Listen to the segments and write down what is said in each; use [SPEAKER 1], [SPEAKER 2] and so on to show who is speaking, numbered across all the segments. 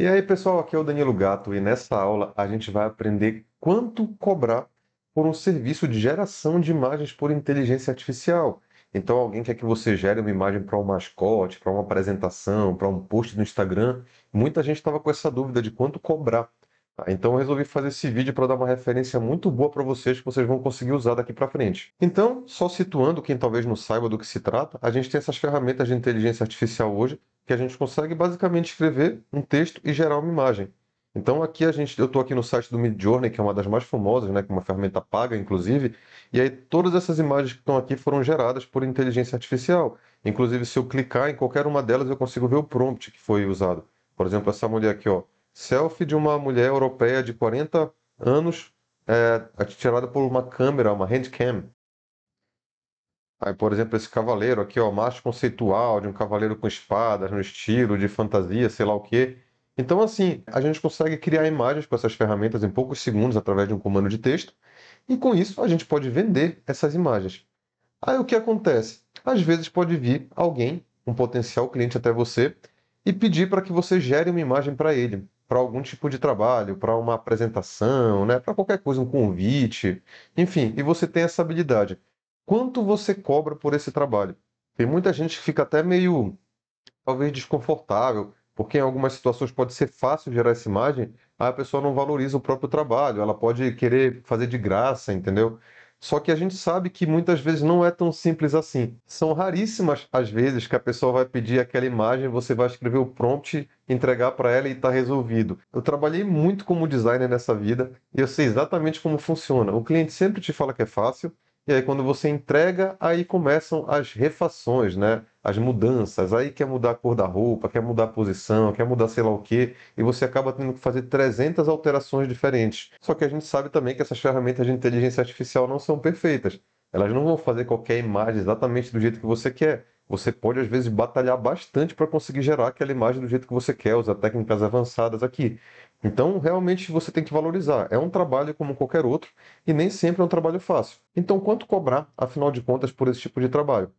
[SPEAKER 1] E aí, pessoal, aqui é o Danilo Gato e nessa aula a gente vai aprender quanto cobrar por um serviço de geração de imagens por inteligência artificial. Então, alguém quer que você gere uma imagem para um mascote, para uma apresentação, para um post no Instagram. Muita gente estava com essa dúvida de quanto cobrar. Tá, então eu resolvi fazer esse vídeo para dar uma referência muito boa para vocês que vocês vão conseguir usar daqui para frente. Então, só situando quem talvez não saiba do que se trata, a gente tem essas ferramentas de inteligência artificial hoje que a gente consegue basicamente escrever um texto e gerar uma imagem. Então aqui a gente, eu estou aqui no site do Midjourney, que é uma das mais famosas, né, que é uma ferramenta paga inclusive, e aí todas essas imagens que estão aqui foram geradas por inteligência artificial. Inclusive se eu clicar em qualquer uma delas eu consigo ver o prompt que foi usado. Por exemplo, essa mulher aqui, ó, Selfie de uma mulher europeia de 40 anos, é, tirada por uma câmera, uma handcam. Aí, por exemplo, esse cavaleiro aqui, ó, macho conceitual, de um cavaleiro com espadas, no estilo, de fantasia, sei lá o quê. Então, assim, a gente consegue criar imagens com essas ferramentas em poucos segundos através de um comando de texto, e com isso a gente pode vender essas imagens. Aí o que acontece? Às vezes pode vir alguém, um potencial cliente até você, e pedir para que você gere uma imagem para ele para algum tipo de trabalho, para uma apresentação, né, para qualquer coisa, um convite, enfim, e você tem essa habilidade. Quanto você cobra por esse trabalho? Tem muita gente que fica até meio, talvez, desconfortável, porque em algumas situações pode ser fácil gerar essa imagem, aí a pessoa não valoriza o próprio trabalho, ela pode querer fazer de graça, entendeu? Só que a gente sabe que muitas vezes não é tão simples assim. São raríssimas as vezes que a pessoa vai pedir aquela imagem, você vai escrever o prompt, entregar para ela e está resolvido. Eu trabalhei muito como designer nessa vida e eu sei exatamente como funciona. O cliente sempre te fala que é fácil, e aí, quando você entrega, aí começam as refações, né? As mudanças. Aí quer mudar a cor da roupa, quer mudar a posição, quer mudar sei lá o quê. E você acaba tendo que fazer 300 alterações diferentes. Só que a gente sabe também que essas ferramentas de inteligência artificial não são perfeitas. Elas não vão fazer qualquer imagem exatamente do jeito que você quer você pode às vezes batalhar bastante para conseguir gerar aquela imagem do jeito que você quer, usar técnicas avançadas aqui. Então, realmente você tem que valorizar. É um trabalho como qualquer outro e nem sempre é um trabalho fácil. Então, quanto cobrar, afinal de contas, por esse tipo de trabalho?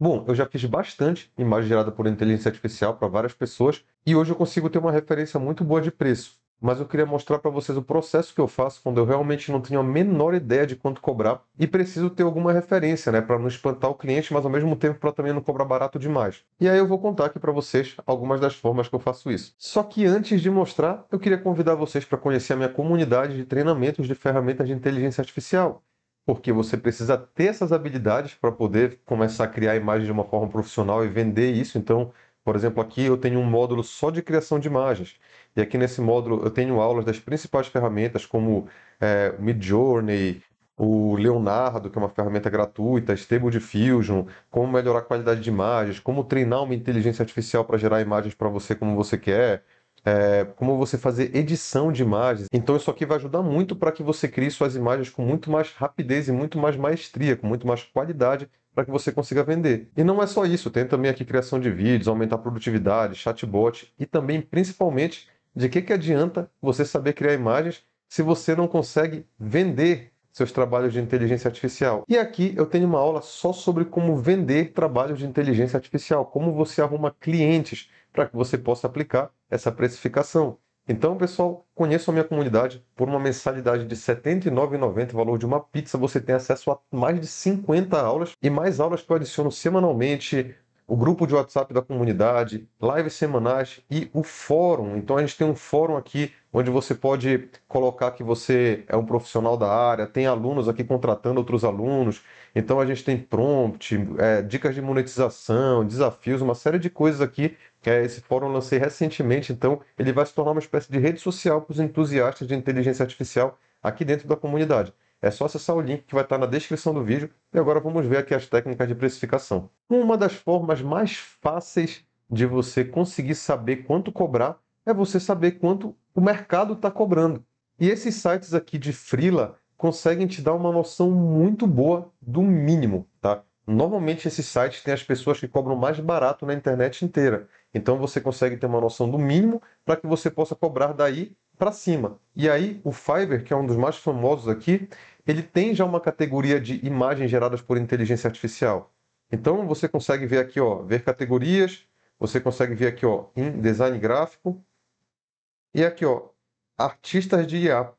[SPEAKER 1] Bom, eu já fiz bastante imagem gerada por inteligência artificial para várias pessoas e hoje eu consigo ter uma referência muito boa de preço mas eu queria mostrar para vocês o processo que eu faço quando eu realmente não tenho a menor ideia de quanto cobrar e preciso ter alguma referência, né, para não espantar o cliente, mas ao mesmo tempo para também não cobrar barato demais. E aí eu vou contar aqui para vocês algumas das formas que eu faço isso. Só que antes de mostrar, eu queria convidar vocês para conhecer a minha comunidade de treinamentos de ferramentas de inteligência artificial porque você precisa ter essas habilidades para poder começar a criar imagens de uma forma profissional e vender isso. Então, por exemplo, aqui eu tenho um módulo só de criação de imagens. E aqui nesse módulo eu tenho aulas das principais ferramentas, como é, o Midjourney, o Leonardo, que é uma ferramenta gratuita, Stable Diffusion, como melhorar a qualidade de imagens, como treinar uma inteligência artificial para gerar imagens para você como você quer, é, como você fazer edição de imagens. Então isso aqui vai ajudar muito para que você crie suas imagens com muito mais rapidez e muito mais maestria, com muito mais qualidade para que você consiga vender. E não é só isso, tem também aqui criação de vídeos, aumentar a produtividade, chatbot e também, principalmente, de que, que adianta você saber criar imagens se você não consegue vender seus trabalhos de inteligência artificial. E aqui eu tenho uma aula só sobre como vender trabalhos de inteligência artificial, como você arruma clientes para que você possa aplicar essa precificação. Então, pessoal, conheça a minha comunidade. Por uma mensalidade de R$ 79,90, valor de uma pizza, você tem acesso a mais de 50 aulas e mais aulas que eu adiciono semanalmente, o grupo de WhatsApp da comunidade, lives semanais e o fórum. Então a gente tem um fórum aqui onde você pode colocar que você é um profissional da área, tem alunos aqui contratando outros alunos. Então a gente tem prompt, é, dicas de monetização, desafios, uma série de coisas aqui. É, esse fórum eu lancei recentemente, então ele vai se tornar uma espécie de rede social para os entusiastas de inteligência artificial aqui dentro da comunidade. É só acessar o link que vai estar na descrição do vídeo. E agora vamos ver aqui as técnicas de precificação. Uma das formas mais fáceis de você conseguir saber quanto cobrar é você saber quanto o mercado está cobrando. E esses sites aqui de freela conseguem te dar uma noção muito boa do mínimo, tá? Normalmente esses sites têm as pessoas que cobram mais barato na internet inteira. Então você consegue ter uma noção do mínimo para que você possa cobrar daí para cima. E aí o Fiverr, que é um dos mais famosos aqui, ele tem já uma categoria de imagens geradas por inteligência artificial. Então você consegue ver aqui, ó, ver categorias, você consegue ver aqui, ó, em design gráfico e aqui, ó, artistas de IA.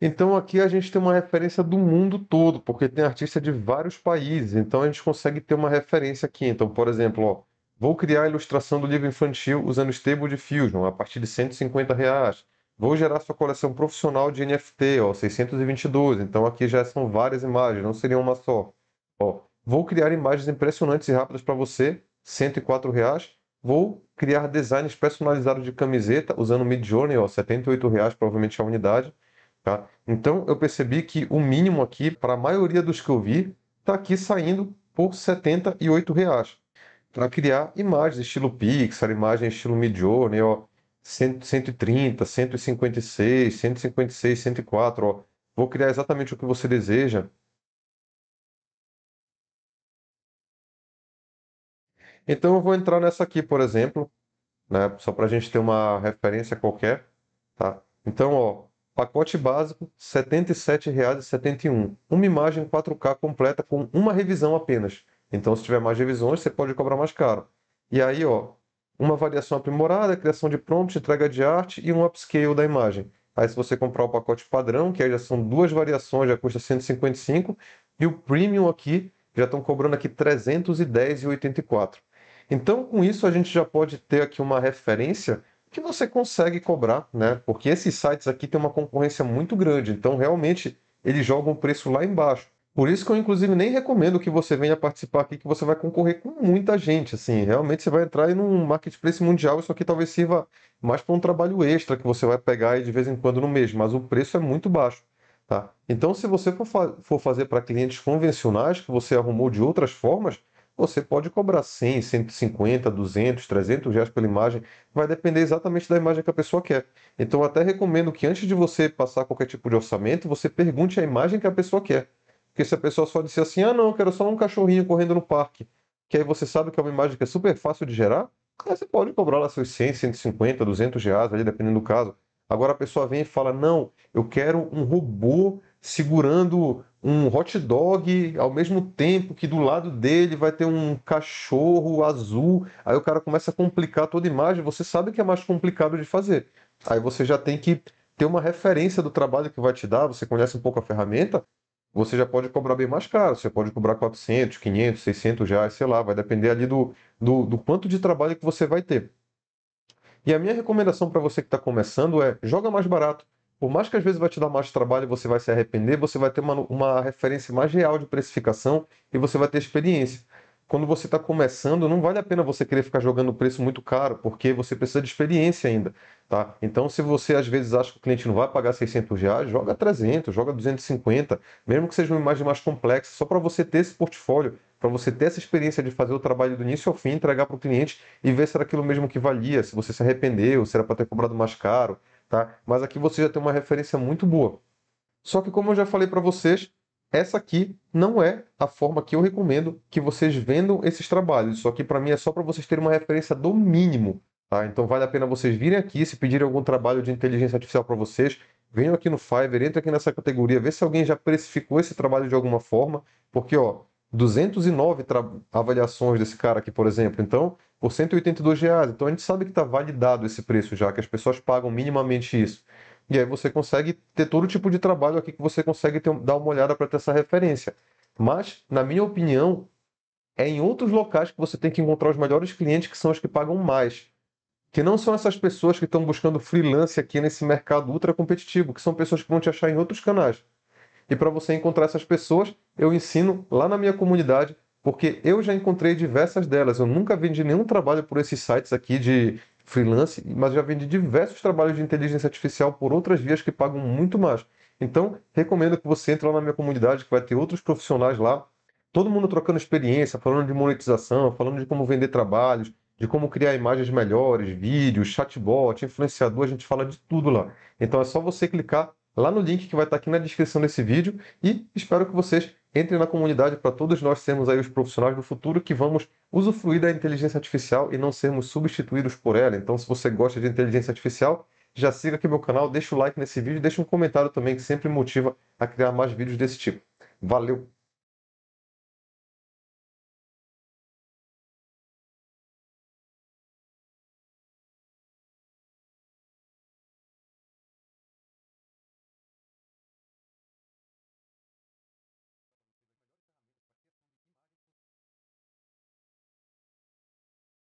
[SPEAKER 1] Então aqui a gente tem uma referência do mundo todo, porque tem artista de vários países. Então a gente consegue ter uma referência aqui. Então, por exemplo, ó, vou criar a ilustração do livro infantil usando Stable Diffusion a partir de 150 reais. Vou gerar sua coleção profissional de NFT, ó, 622. Então aqui já são várias imagens, não seria uma só. Ó, vou criar imagens impressionantes e rápidas para você, 104 reais. Vou criar designs personalizados de camiseta usando Midjourney, ó, 78 reais provavelmente a unidade. Tá? Então eu percebi que o mínimo aqui para a maioria dos que eu vi está aqui saindo por 78 reais para criar imagens estilo Pixar, imagem estilo Midjourney, ó, 130, 156, 156, 104. Ó. Vou criar exatamente o que você deseja. Então eu vou entrar nessa aqui, por exemplo, né? só para a gente ter uma referência qualquer. Tá? Então, ó, pacote básico R$ 77,71. Uma imagem 4K completa com uma revisão apenas. Então, se tiver mais revisões, você pode cobrar mais caro. E aí, ó, uma variação aprimorada, criação de prompt, entrega de arte e um upscale da imagem. Aí se você comprar o pacote padrão, que aí já são duas variações, já custa 155, e o premium aqui já estão cobrando aqui 310,84. Então, com isso a gente já pode ter aqui uma referência que você consegue cobrar, né? Porque esses sites aqui têm uma concorrência muito grande, então realmente eles jogam o preço lá embaixo. Por isso que eu, inclusive, nem recomendo que você venha participar aqui, que você vai concorrer com muita gente, assim. Realmente você vai entrar em um marketplace mundial, isso aqui talvez sirva mais para um trabalho extra que você vai pegar de vez em quando no mês, mas o preço é muito baixo, tá? Então, se você for, fa for fazer para clientes convencionais, que você arrumou de outras formas, você pode cobrar 100, 150, 200, 300 reais pela imagem, vai depender exatamente da imagem que a pessoa quer. Então, eu até recomendo que antes de você passar qualquer tipo de orçamento, você pergunte a imagem que a pessoa quer. Porque se a pessoa só disser assim, ah não, eu quero só um cachorrinho correndo no parque, que aí você sabe que é uma imagem que é super fácil de gerar, aí você pode cobrar lá seus 100, 150, 200 reais, ali, dependendo do caso. Agora a pessoa vem e fala, não, eu quero um robô segurando um hot dog ao mesmo tempo que do lado dele vai ter um cachorro azul. Aí o cara começa a complicar toda a imagem, você sabe que é mais complicado de fazer. Aí você já tem que ter uma referência do trabalho que vai te dar, você conhece um pouco a ferramenta, você já pode cobrar bem mais caro, você pode cobrar 400, 500, 600 reais, sei lá, vai depender ali do, do, do quanto de trabalho que você vai ter. E a minha recomendação para você que está começando é joga mais barato. Por mais que às vezes vai te dar mais trabalho, você vai se arrepender, você vai ter uma, uma referência mais real de precificação e você vai ter experiência quando você está começando, não vale a pena você querer ficar jogando preço muito caro, porque você precisa de experiência ainda, tá? Então, se você às vezes acha que o cliente não vai pagar 600 reais, joga 300, joga 250, mesmo que seja uma imagem mais complexa, só para você ter esse portfólio, para você ter essa experiência de fazer o trabalho do início ao fim, entregar para o cliente e ver se era aquilo mesmo que valia, se você se arrependeu, se era para ter cobrado mais caro, tá? Mas aqui você já tem uma referência muito boa. Só que como eu já falei para vocês, essa aqui não é a forma que eu recomendo que vocês vendam esses trabalhos. Isso aqui para mim é só para vocês terem uma referência do mínimo. Tá? Então vale a pena vocês virem aqui, se pedirem algum trabalho de inteligência artificial para vocês, venham aqui no Fiverr, entre aqui nessa categoria, vê se alguém já precificou esse trabalho de alguma forma, porque ó, 209 avaliações desse cara aqui, por exemplo, então por 182 reais. Então a gente sabe que está validado esse preço já, que as pessoas pagam minimamente isso. E aí você consegue ter todo tipo de trabalho aqui que você consegue ter, dar uma olhada para ter essa referência. Mas, na minha opinião, é em outros locais que você tem que encontrar os melhores clientes, que são os que pagam mais. Que não são essas pessoas que estão buscando freelance aqui nesse mercado ultra competitivo, que são pessoas que vão te achar em outros canais. E para você encontrar essas pessoas, eu ensino lá na minha comunidade, porque eu já encontrei diversas delas. Eu nunca vendi nenhum trabalho por esses sites aqui de freelance, mas já vendi diversos trabalhos de inteligência artificial por outras vias que pagam muito mais. Então, recomendo que você entre lá na minha comunidade, que vai ter outros profissionais lá, todo mundo trocando experiência, falando de monetização, falando de como vender trabalhos, de como criar imagens melhores, vídeos, chatbot, influenciador, a gente fala de tudo lá. Então é só você clicar lá no link que vai estar aqui na descrição desse vídeo e espero que vocês entrem na comunidade para todos nós sermos aí os profissionais do futuro que vamos usufruir da inteligência artificial e não sermos substituídos por ela. Então, se você gosta de inteligência artificial, já siga aqui meu canal, deixa o like nesse vídeo, deixa um comentário também que sempre motiva a criar mais vídeos desse tipo. Valeu!